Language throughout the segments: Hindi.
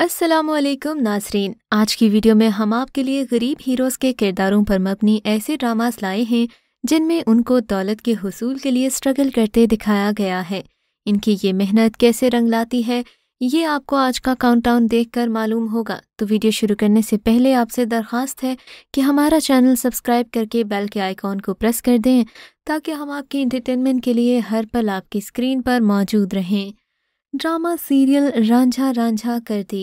असलम नासरीन आज की वीडियो में हम आपके लिए गरीब हीरोज़ के किरदारों पर मबनी ऐसे ड्रामास लाए हैं जिनमें उनको दौलत के हसूल के लिए स्ट्रगल करते दिखाया गया है इनकी ये मेहनत कैसे रंग लाती है ये आपको आज का काउंटडाउन देखकर मालूम होगा तो वीडियो शुरू करने से पहले आपसे दरख्वास्त है कि हमारा चैनल सब्सक्राइब करके बेल के आइकॉन को प्रेस कर दें ताकि हम आपके इंटरटेनमेंट के लिए हर पल आपकी स्क्रीन पर मौजूद रहें ड्रामा सीरियल रांझा रांझा कर दी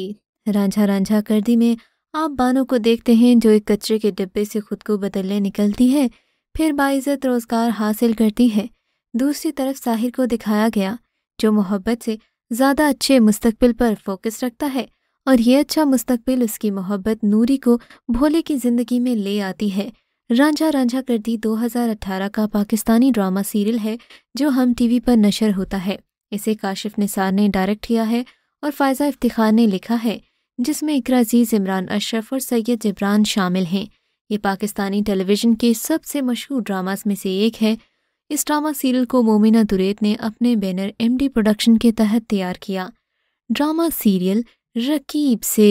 रांझा रांझा कर दी में आप बानो को देखते हैं जो एक कचरे के डिब्बे से खुद को बदलने निकलती है फिर बाइज़त रोज़गार हासिल करती है दूसरी तरफ साहिर को दिखाया गया जो मोहब्बत से ज़्यादा अच्छे मुस्तबिल पर फोकस रखता है और ये अच्छा मुस्तबिल उसकी मोहब्बत नूरी को भोले की ज़िंदगी में ले आती है रांझा रांझा कर दी दो का पाकिस्तानी ड्रामा सीरियल है जो हम टीवी पर नशर होता है इसे काशिफ निसार ने डायरेक्ट किया है और फायजा इफ्तिखार ने लिखा है जिसमें इकर अजीज इमरान अशरफ और सैयद जबरान शामिल हैं ये पाकिस्तानी टेलीविज़न के सबसे मशहूर ड्रामास में से एक है इस ड्रामा सीरियल को मोमिना दुरेत ने अपने बैनर एमडी प्रोडक्शन के तहत तैयार किया ड्रामा सीरियल रकीब से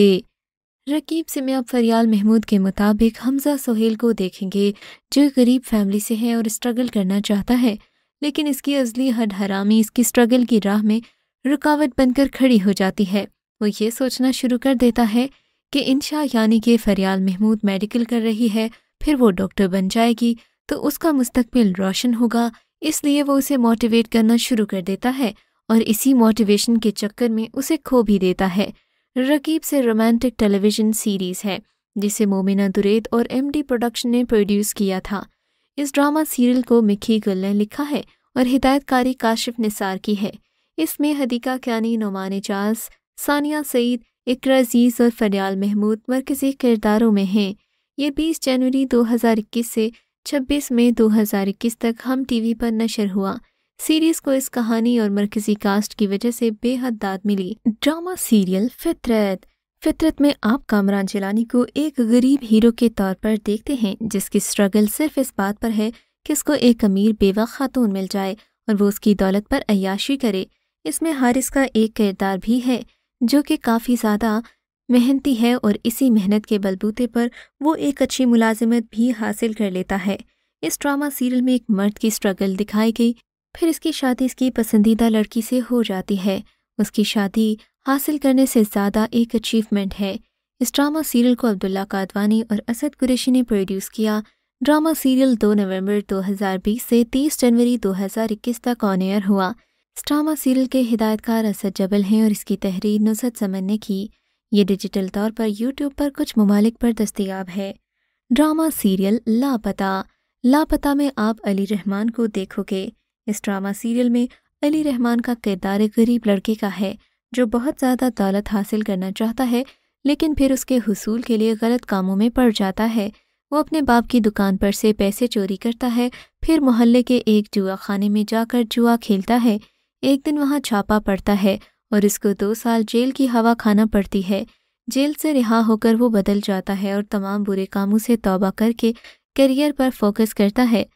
रकीब से में आप फरियाल महमूद के मुताबिक हमजा सोहेल को देखेंगे जो गरीब फैमिली से है और स्ट्रगल करना चाहता है लेकिन इसकी अजली हद हरामी इसकी स्ट्रगल की राह में रुकावट बनकर खड़ी हो जाती है वो ये सोचना शुरू कर देता है कि शाह यानी कि फरियाल महमूद मेडिकल कर रही है फिर वो डॉक्टर बन जाएगी तो उसका मुस्तबिल रोशन होगा इसलिए वो उसे मोटिवेट करना शुरू कर देता है और इसी मोटिवेशन के चक्कर में उसे खो भी देता है रकीब से रोमांटिक टेलीविज़न सीरीज़ है जिसे मोमिना दुरेद और एमडी प्रोडक्शन ने प्रोड्यूस किया था इस ड्रामा सीरियल को मिक्की गुल ने लिखा है और हिदायतकारी काशिफ निसार की है इसमें हदीका क्यानी नुमान चार्ल्स सानिया सईद इकर अजीज़ और फरियाल महमूद मरकज़ी किरदारों में हैं ये 20 जनवरी 2021 से 26 मई 2021 तक हम टीवी पर नशर हुआ सीरीज़ को इस कहानी और मरकज़ी कास्ट की वजह से बेहद दाद मिली ड्रामा सीरियल फितरत फितरत में आप कामरान जिलानी को एक गरीब हीरो के तौर पर देखते हैं जिसकी स्ट्रगल सिर्फ इस बात पर है कि उसको एक अमीर बेवा खातून मिल जाए और वो उसकी दौलत पर अयाशी करे इसमें हारिस का एक किरदार भी है जो कि काफ़ी ज़्यादा मेहनती है और इसी मेहनत के बलबूते पर वो एक अच्छी मुलाजिमत भी हासिल कर लेता है इस ड्रामा सीरियल में एक मर्द की स्ट्रगल दिखाई गई फिर इसकी शादी इसकी पसंदीदा लड़की से हो जाती है उसकी शादी हासिल करने से ज़्यादा एक अचीवमेंट है इस ड्रामा सीरियल को अब्दुल्ला कादवानी और असद कुरेशी ने प्रोड्यूस किया ड्रामा सीरियल 2 नवंबर 2020 से 30 जनवरी 2021 तक ऑन एयर हुआ इस ड्रामा सीरियल के हिदायतकार असद जबल हैं और इसकी तहरीर नुसरत समन ने की ये डिजिटल तौर पर यूट्यूब पर कुछ ममालिक पर दस्तियाब है ड्रामा सीरियल लापता लापता में आप अली रहमान को देखोगे इस ड्रामा सीरियल में अली रहमान का किरदार गरीब लड़के का है जो बहुत ज़्यादा दौलत हासिल करना चाहता है लेकिन फिर उसके हसूल के लिए गलत कामों में पड़ जाता है वो अपने बाप की दुकान पर से पैसे चोरी करता है फिर मोहल्ले के एक जुआ खाने में जाकर जुआ खेलता है एक दिन वहाँ छापा पड़ता है और इसको दो साल जेल की हवा खाना पड़ती है जेल से रिहा होकर वो बदल जाता है और तमाम बुरे कामों से तौबा करके करियर पर फोकस करता है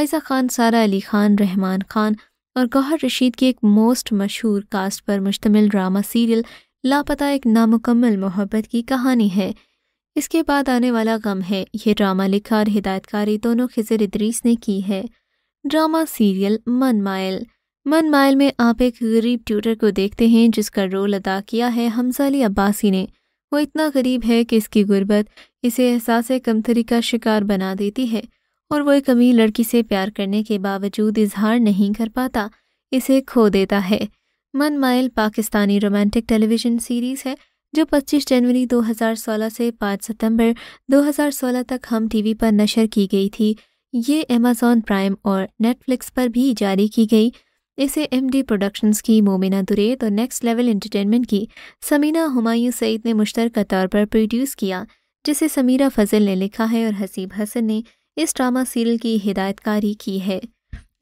आयजा खान सारा अली खान रहमान खान और गौहर रशीद की एक मोस्ट मशहूर कास्ट पर मुश्तमिल ड्रामा सीरियल लापता एक नामुकम्मल मोहब्बत की कहानी है इसके बाद आने वाला गम है यह ड्रामा लिखा और हिदायतकारी दोनों खिजर इदरीस ने की है ड्रामा सीरियल मन माइल मन माइल में आप एक गरीब ट्यूटर को देखते हैं जिसका रोल अदा किया है हमजा अली अब्बासी ने वो इतना गरीब है कि इसकी गुर्बत इसे एहसास कमतरी का शिकार बना देती है और वो एक अमीर लड़की से प्यार करने के बावजूद इजहार नहीं कर पाता इसे खो देता है Mann Mayal Pakistani romantic television series है जो 25 जनवरी 2016 से 5 सितंबर 2016 तक हम टीवी पर नशर की गई थी ये अमेजोन प्राइम और नेटफ्लिक्स पर भी जारी की गई इसे एम डी प्रोडक्शंस की मोमिना दुरेत और नेक्स्ट लेवल एंटरटेनमेंट की समीना हुमायूं सईद ने मुश्तर तौर पर प्रोड्यूस किया जिसे समीरा फजल ने लिखा है और हसीब हसन ने इस ड्रामा सीरियल की हिदायतकारी की है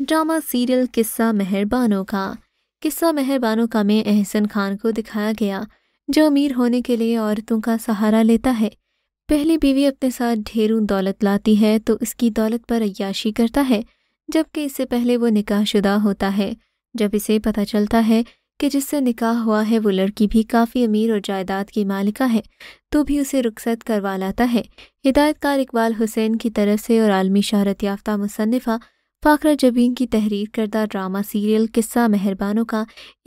ड्रामा सीरियल किस्सा मेहरबानों का किस्सा मेहरबानों का में एहसन खान को दिखाया गया जो अमीर होने के लिए औरतों का सहारा लेता है पहली बीवी अपने साथ ढेरों दौलत लाती है तो इसकी दौलत पर अयाशी करता है जबकि इससे पहले वो निकाहशुदा होता है जब इसे पता चलता है कि जिससे निकाह हुआ है वो लड़की भी काफ़ी अमीर और जायदाद की मालिका है तो भी उसे रुखसत करवा लाता है हिदायतकार इकबाल हुसैन की तरफ से और आलमी शहरत याफ्ता मुसनफ़ा फाखरा जबीन की तहरीर करदा ड्रामा सीरियल किस्सा मेहरबानों का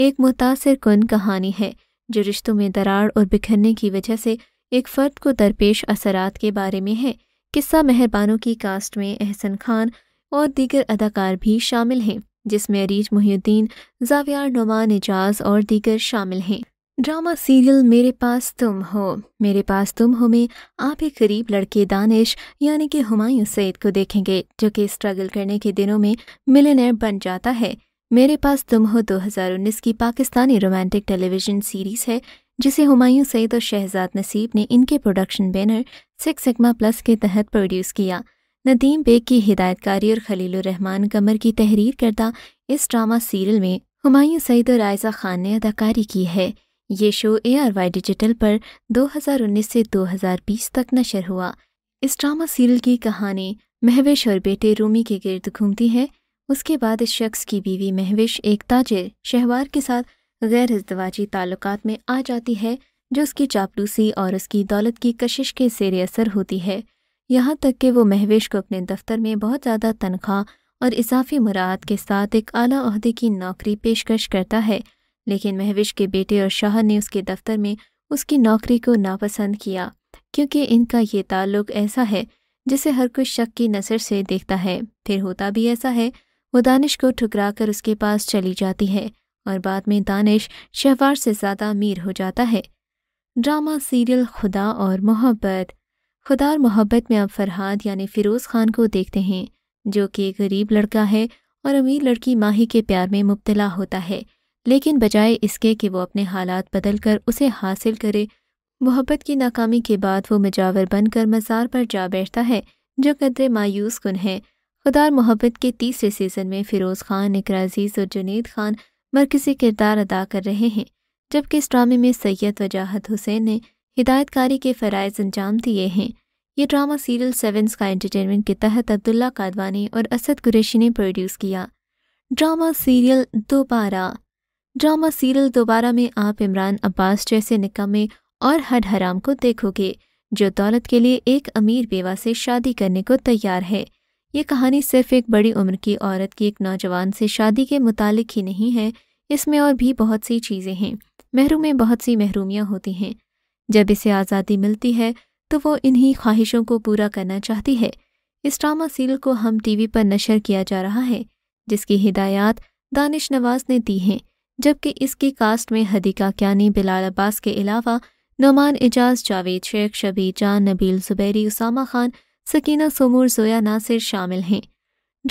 एक मुतासर कन कहानी है जो रिश्तों में दरार और बिखरने की वजह से एक फ़र्द को दरपेश असरात के बारे में है किस्सा मेहरबानों की कास्ट में एहसन खान और दीगर अदाकार भी शामिल हैं जिसमें अरीज मुहिद्दीन जावियार नुमान एजाज और दीगर शामिल हैं ड्रामा सीरियल मेरे पास तुम हो मेरे पास तुम हो में आप एक गरीब लड़के दानिश यानी कि हुमायूं सैद को देखेंगे जो कि स्ट्रगल करने के दिनों में मिलनर बन जाता है मेरे पास तुम हो 2019 की पाकिस्तानी रोमांटिक टेलीविज़न सीरीज़ है जिसे हुमायूं सईद और शहजाद नसीब ने इनके production banner six sigma plus के तहत प्रोड्यूस किया नदीम बेग की हिदायतकारी और खलील रहमान कमर की तहरीर करदा इस ड्रामा सीरियल में हुमायूं सईद और आयजा खान ने अदाकारी की है ये show A R Y digital पर 2019 से 2020 तक नशर हुआ इस ड्रामा सीरियल की कहानी महवेश और बेटे रूमी के गिर्द घूमती है उसके बाद इस शख्स की बीवी महवेश एक ताजर शहवार के साथ गैर अजवाजी ताल्लुक में आ जाती है जो उसकी चापलूसी और उसकी दौलत की कशिश के जेर असर होती है यहाँ तक कि वो महवेश को अपने दफ्तर में बहुत ज़्यादा तनख्वाह और इजाफी मुराद के साथ एक आला अहदे की नौकरी पेशकश करता है लेकिन महवेश के बेटे और शाह ने उसके दफ्तर में उसकी नौकरी को नापसंद किया क्योंकि इनका ये ताल्लुक ऐसा है जिसे हर कोई शक की नज़र से देखता है फिर होता भी ऐसा है वो दानिश को ठुकरा कर उसके पास चली जाती है और बाद में दानिश शहवार से ज़्यादा अमीर हो जाता है ड्रामा सीरियल खुदा और मोहब्बत खुदा और मोहब्बत में आप फरहाद यानी फ़िरोज़ खान को देखते हैं जो कि गरीब लड़का है और अमीर लड़की माही के प्यार में मुबतला होता है लेकिन बजाय इसके कि वो अपने हालात बदल कर उसे हासिल करे मोहब्बत की नाकामी के बाद वो मजावर बनकर मज़ार पर जा बैठता है जो कदर मायूस कन है खुदार मोहब्बत के तीसरे सीज़न में फ़िरोज़ खान इकराजीज और जुनेद खान मरकज़ी किरदार अदा कर रहे हैं जबकि इस ड्रामे में सैयद वजाहत हुसैन ने हिदायतकारी के फरज़ अंजाम दिए हैं ये ड्रामा सीरियल सेवेंस का एंटरटेनमेंट के तहत अब्दुल्ला कादवानी और असद कुरेशी ने प्रोड्यूस किया drama serial Dobara drama serial Dobara में आप इमरान अब्बास जैसे निकमे और हड हराम को देखोगे जो दौलत के लिए एक अमीर बेवा से शादी करने को तैयार है ये कहानी सिर्फ एक बड़ी उम्र की औरत की एक नौजवान से शादी के मुतालिक ही नहीं है इसमें और भी बहुत सी चीज़ें हैं महरूमें बहुत सी महरूमियाँ होती हैं जब इसे आज़ादी मिलती है तो वो इन्हीं ख्वाहिशों को पूरा करना चाहती है इस ड्रामा सीरियल को हम टीवी पर नशर किया जा रहा है जिसकी हिदायत दानिश नवाज ने दी हैं जबकि इसकी कास्ट में हदीका क्यानी बिलाल अब्बास के अलावा नुमान एजाज जावेद शेख शबी जान नबील जुबैरी उसामा खान सकीना समूर जोया नासिर शामिल हैं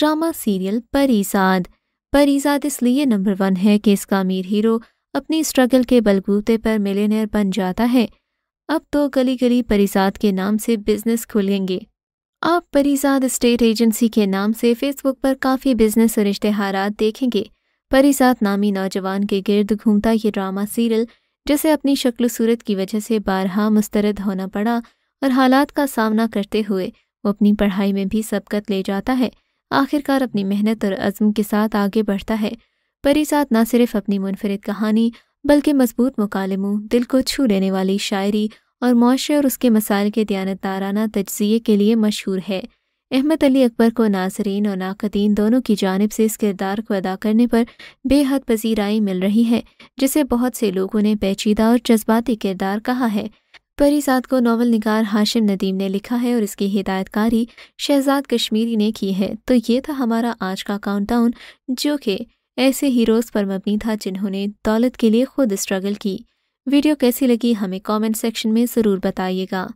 ड्रामा सीरियल परीजाद परीजाद इसलिए नंबर वन है कि इसका अमीर हीरो अपनी स्ट्रगल के बलबूते पर मिलेनियर बन जाता है अब तो गली गली परिजात के नाम से बिजनेस खुलेंगे आप परिजात स्टेट एजेंसी के नाम से फेसबुक पर काफ़ी बिजनेस और इश्तेहार देखेंगे परिजात नामी नौजवान के गिर्द घूमता ये ड्रामा सीरियल जिसे अपनी शक्ल सूरत की वजह से बारहा मुस्तरद होना पड़ा और हालात का सामना करते हुए वो अपनी पढ़ाई में भी सबकत ले जाता है आखिरकार अपनी मेहनत और अज़म के साथ आगे बढ़ता है परिसाद न सिर्फ अपनी मुनफरद कहानी बल्कि मजबूत मुकालमों दिल को छू लेने वाली शायरी और माशरे और उसके मसाइल के दयानताराना तजिए के लिए मशहूर है अहमद अली अकबर को नाजरीन और नाकदीन दोनों की जानब से इस किरदार को अदा करने पर बेहद पसीराई मिल रही है जिसे बहुत से लोगों ने पेचीदा और जज्बाती किरदार कहा है परिजात को नावल निगार हाशिम नदीम ने लिखा है और इसकी हिदायतकारी शहजाद कश्मीरी ने की है तो ये था हमारा आज का काउंटाउन जो कि ऐसे हीरोज़ पर मबनी था जिन्होंने दौलत के लिए खुद स्ट्रगल की वीडियो कैसी लगी हमें कमेंट सेक्शन में ज़रूर बताइएगा